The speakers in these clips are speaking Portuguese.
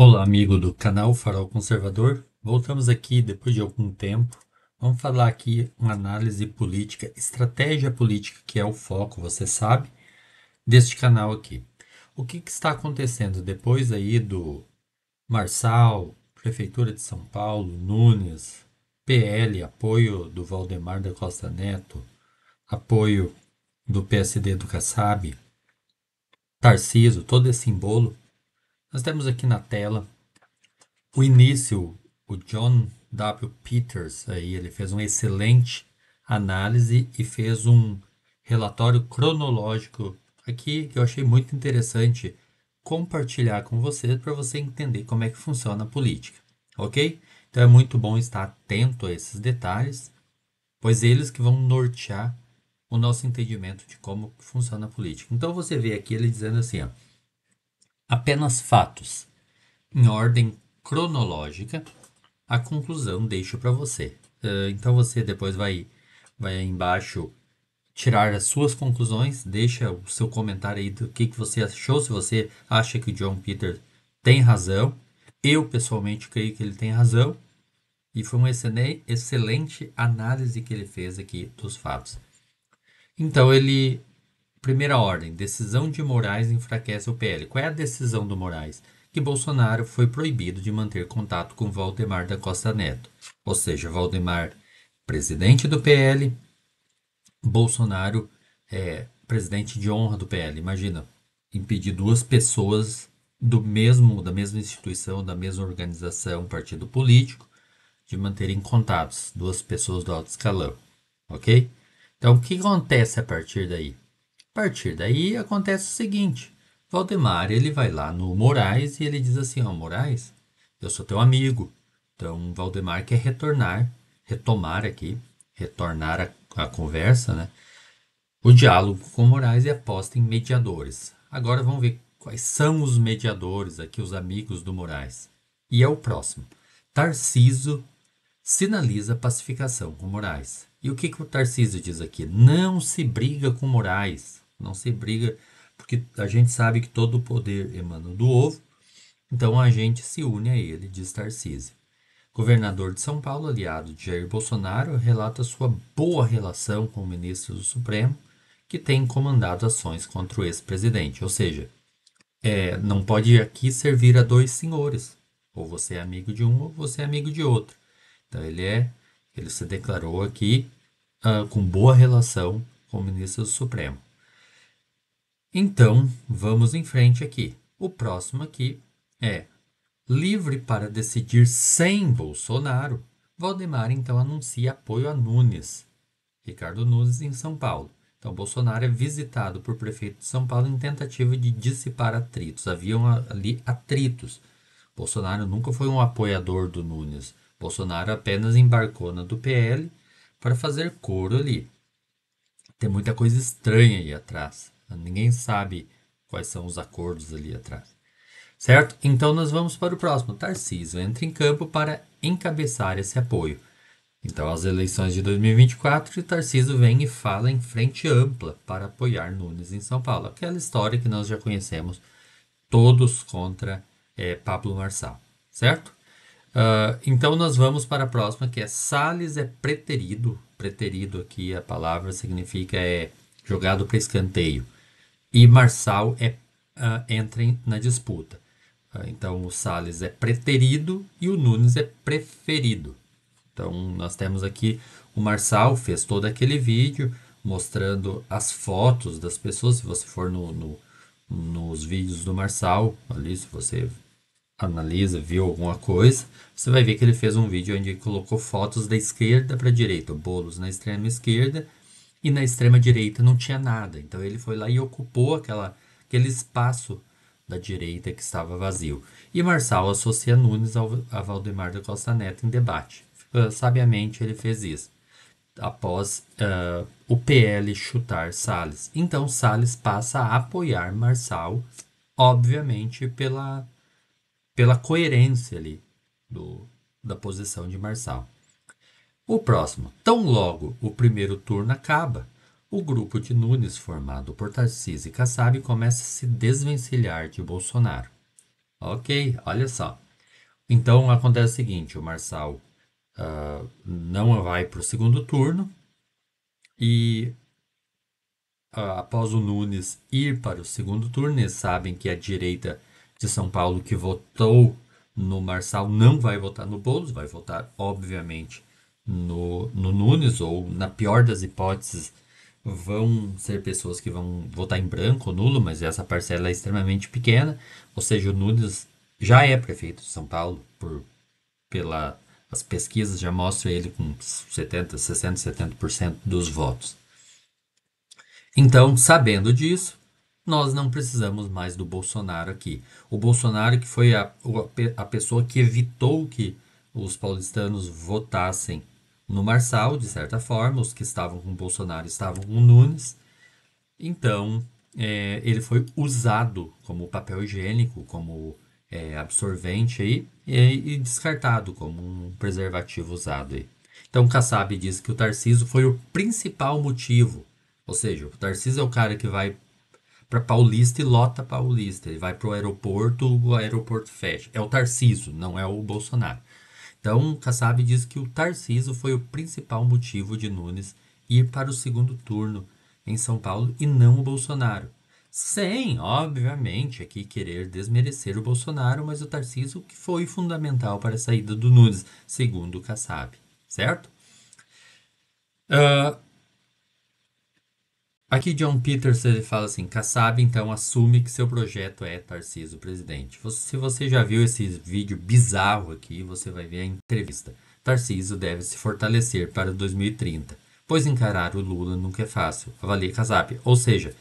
Olá, amigo do canal Farol Conservador. Voltamos aqui depois de algum tempo. Vamos falar aqui uma análise política, estratégia política, que é o foco, você sabe, deste canal aqui. O que, que está acontecendo depois aí do Marçal, Prefeitura de São Paulo, Nunes, PL, apoio do Valdemar da Costa Neto, apoio do PSD do Kassab, Tarciso, todo esse embolo nós temos aqui na tela o início, o John W. Peters, aí ele fez uma excelente análise e fez um relatório cronológico aqui que eu achei muito interessante compartilhar com você para você entender como é que funciona a política, ok? Então é muito bom estar atento a esses detalhes, pois eles que vão nortear o nosso entendimento de como funciona a política. Então você vê aqui ele dizendo assim, ó, apenas fatos, em ordem cronológica, a conclusão deixo para você. Uh, então você depois vai, vai embaixo tirar as suas conclusões, deixa o seu comentário aí do que, que você achou, se você acha que o John Peter tem razão. Eu pessoalmente creio que ele tem razão. E foi uma excelente análise que ele fez aqui dos fatos. Então ele Primeira ordem, decisão de Moraes enfraquece o PL. Qual é a decisão do Moraes? Que Bolsonaro foi proibido de manter contato com Valdemar da Costa Neto. Ou seja, Valdemar, presidente do PL, Bolsonaro, é, presidente de honra do PL. Imagina, impedir duas pessoas do mesmo, da mesma instituição, da mesma organização, partido político, de manterem contatos, duas pessoas do alto escalão, ok? Então, o que acontece a partir daí? A partir daí acontece o seguinte: Valdemar ele vai lá no Moraes e ele diz assim: Ó, oh, Moraes, eu sou teu amigo. Então, Valdemar quer retornar, retomar aqui, retornar a, a conversa, né? O diálogo com Moraes é aposta em mediadores. Agora vamos ver quais são os mediadores aqui, os amigos do Moraes. E é o próximo. Tarciso sinaliza pacificação com Moraes. E o que, que o Tarciso diz aqui? Não se briga com Moraes não se briga, porque a gente sabe que todo o poder emana do ovo, então a gente se une a ele, diz Tarcísio. Governador de São Paulo, aliado de Jair Bolsonaro, relata sua boa relação com o ministro do Supremo, que tem comandado ações contra o ex-presidente. Ou seja, é, não pode aqui servir a dois senhores. Ou você é amigo de um ou você é amigo de outro. Então ele é, ele se declarou aqui uh, com boa relação com o ministro do Supremo. Então, vamos em frente aqui. O próximo aqui é livre para decidir sem Bolsonaro. Valdemar então anuncia apoio a Nunes. Ricardo Nunes em São Paulo. Então, Bolsonaro é visitado por prefeito de São Paulo em tentativa de dissipar atritos. Haviam ali atritos. Bolsonaro nunca foi um apoiador do Nunes. Bolsonaro apenas embarcou na do PL para fazer coro ali. Tem muita coisa estranha aí atrás. Ninguém sabe quais são os acordos ali atrás. Certo? Então nós vamos para o próximo. Tarcísio entra em campo para encabeçar esse apoio. Então, as eleições de 2024, Tarcísio vem e fala em frente ampla para apoiar Nunes em São Paulo. Aquela história que nós já conhecemos, todos contra é, Pablo Marçal, certo? Uh, então, nós vamos para a próxima, que é Salles é preterido. Preterido aqui, a palavra significa é jogado para escanteio e Marçal é, uh, ah, entrem na disputa. Uh, então, o Salles é preterido e o Nunes é preferido. Então, nós temos aqui o Marçal, fez todo aquele vídeo mostrando as fotos das pessoas. Se você for no, no nos vídeos do Marçal, ali, se você analisa, viu alguma coisa, você vai ver que ele fez um vídeo onde colocou fotos da esquerda para a direita, bolos na extrema esquerda e na extrema direita não tinha nada. Então ele foi lá e ocupou aquela, aquele espaço da direita que estava vazio. E Marçal associa Nunes ao, a Valdemar da Costa Neto em debate. Uh, sabiamente ele fez isso, após uh, o PL chutar Salles. Então Salles passa a apoiar Marçal, obviamente pela, pela coerência ali do, da posição de Marçal. O próximo, tão logo o primeiro turno acaba, o grupo de Nunes, formado por Tarcísio e Kassab, começa a se desvencilhar de Bolsonaro. Ok, olha só. Então acontece o seguinte: o Marçal uh, não vai para o segundo turno e uh, após o Nunes ir para o segundo turno, eles sabem que a direita de São Paulo que votou no Marçal não vai votar no Boulos, vai votar, obviamente, no, no Nunes, ou na pior das hipóteses, vão ser pessoas que vão votar em branco ou nulo, mas essa parcela é extremamente pequena. Ou seja, o Nunes já é prefeito de São Paulo, por, pela, as pesquisas já mostram ele com 70%, 60%, 70% dos votos. Então, sabendo disso, nós não precisamos mais do Bolsonaro aqui. O Bolsonaro que foi a, a pessoa que evitou que os paulistanos votassem no Marçal, de certa forma, os que estavam com Bolsonaro estavam com Nunes. Então, é, ele foi usado como papel higiênico, como é, absorvente aí, e, e, descartado como um preservativo usado aí. Então, Kassab diz que o Tarciso foi o principal motivo. Ou seja, o Tarciso é o cara que vai para Paulista e lota Paulista. Ele vai para o aeroporto, o aeroporto fecha. É o Tarciso, não é o Bolsonaro. Então, Kassab diz que o Tarciso foi o principal motivo de Nunes ir para o segundo turno em São Paulo e não o Bolsonaro. Sem, obviamente, aqui querer desmerecer o Bolsonaro, mas o Tarciso que foi fundamental para a saída do Nunes, segundo o Kassab, certo? Uh, Aqui John Peters ele fala assim: Kassab então assume que seu projeto é Tarciso presidente. Se você já viu esse vídeo bizarro aqui, você vai ver a entrevista. Tarciso deve se fortalecer para 2030, pois encarar o Lula nunca é fácil. Avalie Kassab. Ou seja,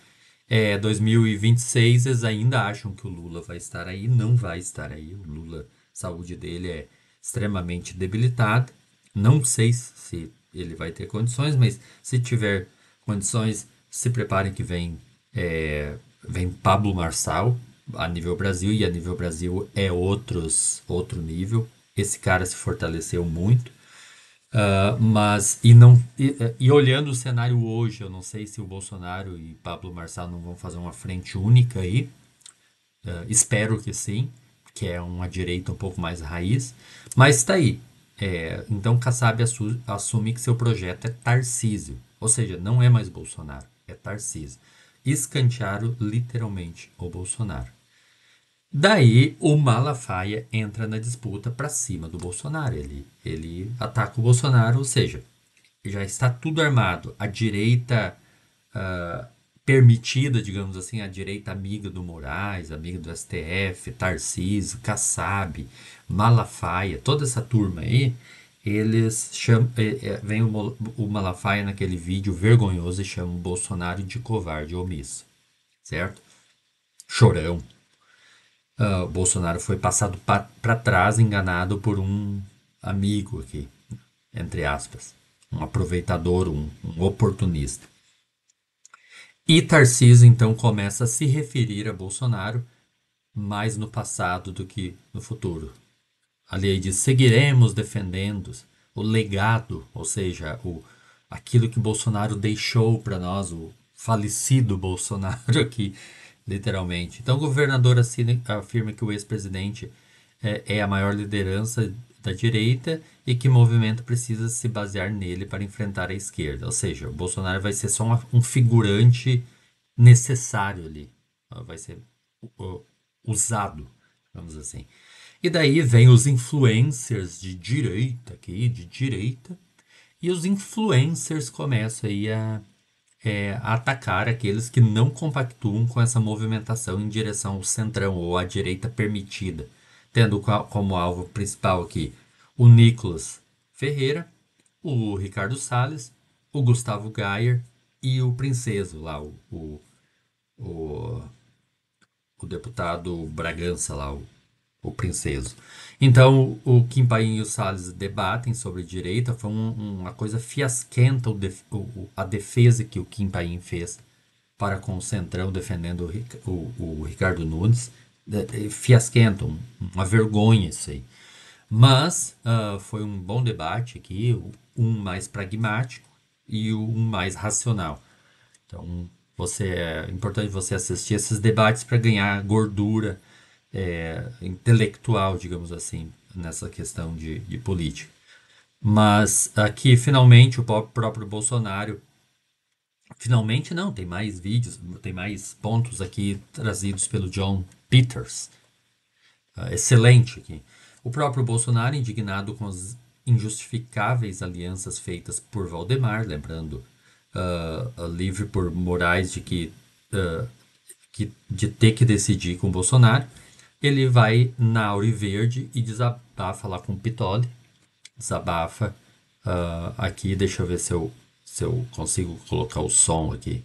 é, 2026 eles ainda acham que o Lula vai estar aí, não vai estar aí. O Lula, saúde dele é extremamente debilitada. Não sei se ele vai ter condições, mas se tiver condições se preparem que vem, é, vem Pablo Marçal a nível Brasil, e a nível Brasil é outros, outro nível. Esse cara se fortaleceu muito. Uh, mas, e, não, e, e, olhando o cenário hoje, eu não sei se o Bolsonaro e Pablo Marçal não vão fazer uma frente única aí. Uh, espero que sim, que é uma direita um pouco mais raiz. Mas está aí. É, então, Kassab assume que seu projeto é Tarcísio, ou seja, não é mais Bolsonaro é Tarcísio. Escantearam literalmente o Bolsonaro. Daí o Malafaia entra na disputa para cima do Bolsonaro. Ele, ele ataca o Bolsonaro, ou seja, já está tudo armado. A direita uh, permitida, digamos assim, a direita amiga do Moraes, amiga do STF, Tarcísio, Kassab, Malafaia, toda essa turma aí eles chamam, é, é, vem o, o Malafaia naquele vídeo vergonhoso e chama o Bolsonaro de covarde omisso, certo? Chorão. Uh, Bolsonaro foi passado para trás, enganado por um amigo aqui, entre aspas, um aproveitador, um, um oportunista. E Tarcísio então começa a se referir a Bolsonaro mais no passado do que no futuro, Ali ele diz: seguiremos defendendo o legado, ou seja, o, aquilo que Bolsonaro deixou para nós, o falecido Bolsonaro aqui, literalmente. Então, o governador assina, afirma que o ex-presidente é, é a maior liderança da direita e que o movimento precisa se basear nele para enfrentar a esquerda. Ou seja, o Bolsonaro vai ser só uma, um figurante necessário ali, vai ser usado, vamos assim. E daí vem os influencers de direita aqui, de direita, e os influencers começam aí a, é, atacar aqueles que não compactuam com essa movimentação em direção ao centrão ou à direita permitida, tendo como alvo principal aqui o Nicolas Ferreira, o Ricardo Salles, o Gustavo Geyer e o Princeso lá, o, o, o, o deputado Bragança lá, o o princeso. Então, o Kim Quimpaim e o Salles debatem sobre direita. Foi um, uma coisa fiasquenta o def, o, a defesa que o Kim Quimpaim fez para com o Centrão defendendo o, o Ricardo Nunes. É, é Fiasquento, uma vergonha isso aí. Mas uh, foi um bom debate aqui, um mais pragmático e um mais racional. Então, você é importante você assistir esses debates para ganhar gordura é, intelectual, digamos assim, nessa questão de, de política. Mas aqui, finalmente, o próprio Bolsonaro. Finalmente, não, tem mais vídeos, tem mais pontos aqui trazidos pelo John Peters. Uh, excelente aqui. O próprio Bolsonaro, indignado com as injustificáveis alianças feitas por Valdemar, lembrando uh, livre por Moraes de que, uh, que de ter que decidir com Bolsonaro, ele vai na Auri Verde e desabafa lá com o Pitoli. Desabafa uh, aqui. Deixa eu ver se eu, se eu consigo colocar o som aqui.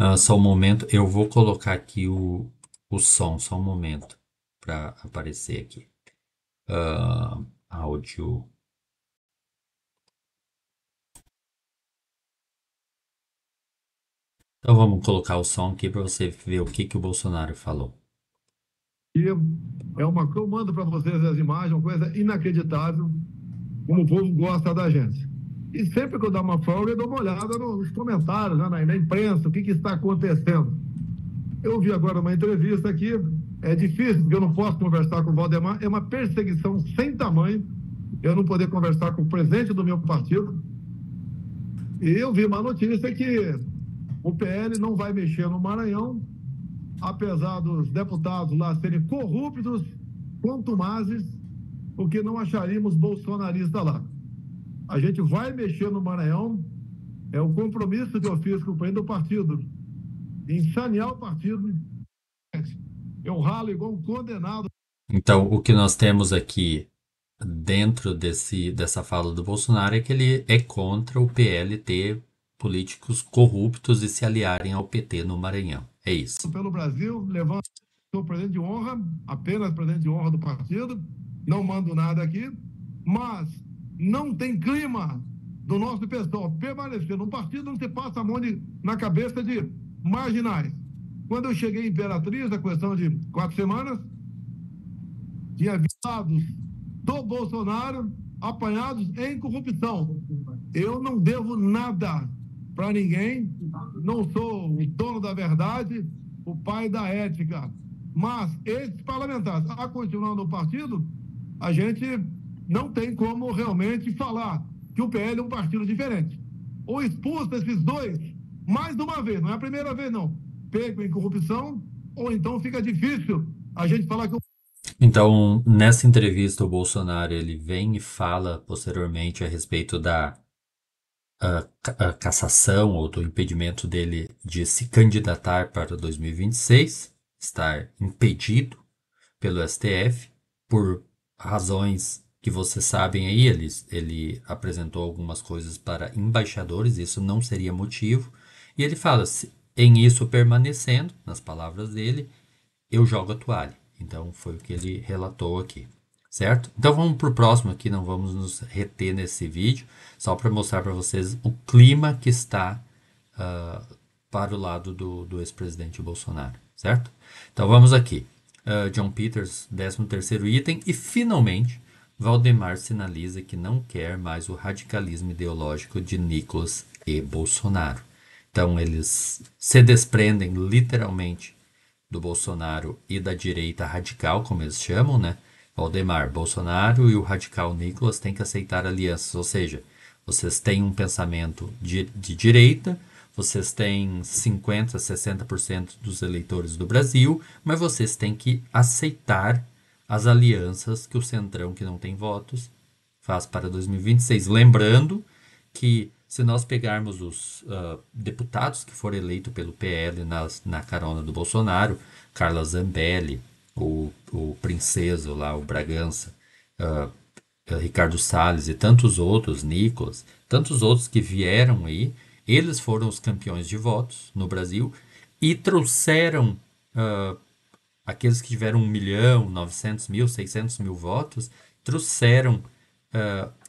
Uh, só um momento, eu vou colocar aqui o, o som, só um momento para aparecer aqui. Uh, áudio. Então vamos colocar o som aqui para você ver o que, que o Bolsonaro falou. É uma eu mando para vocês as imagens, uma coisa inacreditável, como o povo gosta da gente. E sempre que eu dou uma folga, eu dou uma olhada nos comentários, né, na imprensa, o que, que está acontecendo. Eu vi agora uma entrevista aqui é difícil, porque eu não posso conversar com o Valdemar, é uma perseguição sem tamanho eu não poder conversar com o presidente do meu partido. E eu vi uma notícia que o PL não vai mexer no Maranhão, apesar dos deputados lá serem corruptos, contumazes, o que não acharíamos bolsonarista lá. A gente vai mexer no Maranhão, é o compromisso que eu fiz com o presidente do partido, em sanear o partido, eu é ralo igual um condenado. Então, o que nós temos aqui dentro desse, dessa fala do Bolsonaro é que ele é contra o PL ter políticos corruptos e se aliarem ao PT no Maranhão. É isso. Pelo Brasil, levando sou presidente de honra, apenas presidente de honra do partido, não mando nada aqui, mas não tem clima do nosso pessoal permanecer num partido onde se passa a mão de, na cabeça de marginais. Quando eu cheguei em Imperatriz, na questão de quatro semanas, tinha avisado do Bolsonaro apanhados em corrupção. Eu não devo nada para ninguém, não sou o dono da verdade, o pai da ética. Mas esses parlamentares, a continuar no partido, a gente não tem como realmente falar que o PL é um partido diferente. Ou expulsa esses dois, mais uma vez, não é a primeira vez, não pego em corrupção, ou então fica difícil a gente falar que. Então, nessa entrevista, o Bolsonaro ele vem e fala posteriormente a respeito da ah, a, a ah, cassação ou do impedimento dele de se candidatar para 2026, estar impedido pelo STF por razões que vocês sabem aí, ele, ele apresentou algumas coisas para embaixadores, isso não seria motivo. E ele fala: se, em isso permanecendo, nas palavras dele, eu jogo a toalha. Então foi o que ele relatou aqui, certo? Então vamos para o próximo aqui, não vamos nos reter nesse vídeo, só para mostrar para vocês o clima que está uh, para o lado do, do ex-presidente Bolsonaro, certo? Então vamos aqui. Uh, John Peters, 13 item, e finalmente Valdemar sinaliza que não quer mais o radicalismo ideológico de Nicolas e Bolsonaro. Então eles se desprendem literalmente do Bolsonaro e da direita radical, como eles chamam, né? Valdemar, Bolsonaro e o radical Nicolas têm que aceitar alianças, ou seja, vocês têm um pensamento de, de direita, vocês têm 50%, 60% dos eleitores do Brasil, mas vocês têm que aceitar as alianças que o Centrão, que não tem votos, faz para 2026. Lembrando que se nós pegarmos os uh, deputados que foram eleitos pelo PL nas, na carona do Bolsonaro, Carla Zambelli, o, o Princeso lá, o Bragança, uh, Ricardo Salles e tantos outros, Nicolas, tantos outros que vieram aí, eles foram os campeões de votos no Brasil e trouxeram uh, aqueles que tiveram 1 milhão, 900 mil, 600 mil votos, trouxeram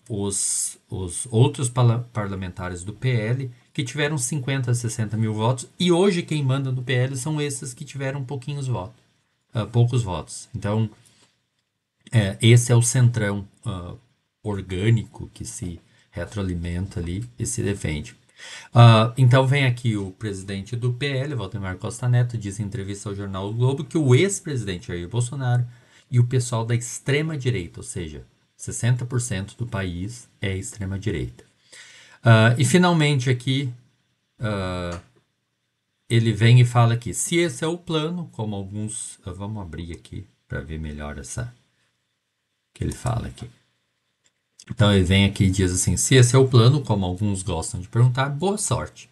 os, os outros parlamentares do PL, que tiveram 50, 60 mil votos, e hoje quem manda no PL são esses que tiveram pouquinhos votos, uh, ah, poucos votos. Então, é, esse é o centrão uh, orgânico que se retroalimenta ali e se defende. Uh, então vem aqui o presidente do PL, Valdemar Costa Neto, diz em entrevista ao jornal o Globo que o ex-presidente Jair Bolsonaro e o pessoal da extrema direita, ou seja, 60% do país é extrema-direita. Uh, e finalmente aqui, uh, ele vem e fala que se esse é o plano, como alguns. Uh, vamos abrir aqui para ver melhor essa. que ele fala aqui. Então ele vem aqui e diz assim: se esse é o plano, como alguns gostam de perguntar, boa sorte.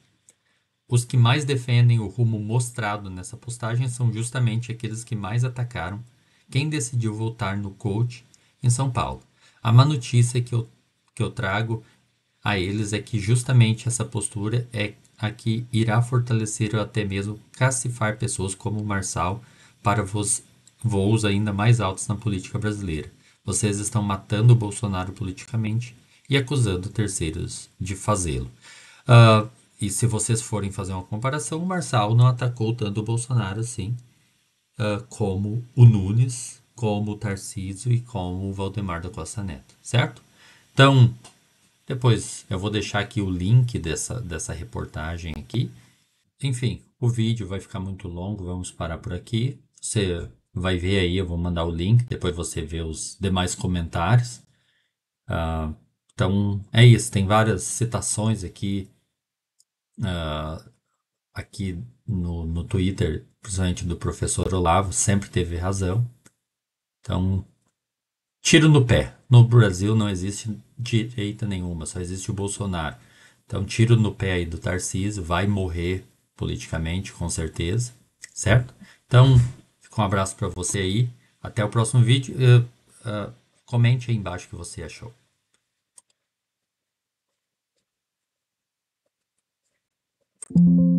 Os que mais defendem o rumo mostrado nessa postagem são justamente aqueles que mais atacaram quem decidiu voltar no coach em São Paulo. A má notícia que eu, que eu trago a eles é que justamente essa postura é a que irá fortalecer ou até mesmo cacifar pessoas como o Marçal para vos, voos ainda mais altos na política brasileira. Vocês estão matando o Bolsonaro politicamente e acusando terceiros de fazê-lo. Uh, e se vocês forem fazer uma comparação, o Marçal não atacou tanto o Bolsonaro assim uh, como o Nunes como Tarcísio e como Valdemar da Costa Neto, certo? Então, depois eu vou deixar aqui o link dessa, dessa reportagem aqui. Enfim, o vídeo vai ficar muito longo, vamos parar por aqui. Você vai ver aí, eu vou mandar o link, depois você vê os demais comentários. Uh, então, é isso, tem várias citações aqui, uh, aqui no, no Twitter, principalmente do professor Olavo, sempre teve razão. Então, tiro no pé. No Brasil não existe direita nenhuma, só existe o Bolsonaro. Então, tiro no pé aí do Tarcísio, vai morrer politicamente, com certeza, certo? Então, fica um abraço para você aí. Até o próximo vídeo. Uh, uh, comente aí embaixo o que você achou. Thank you.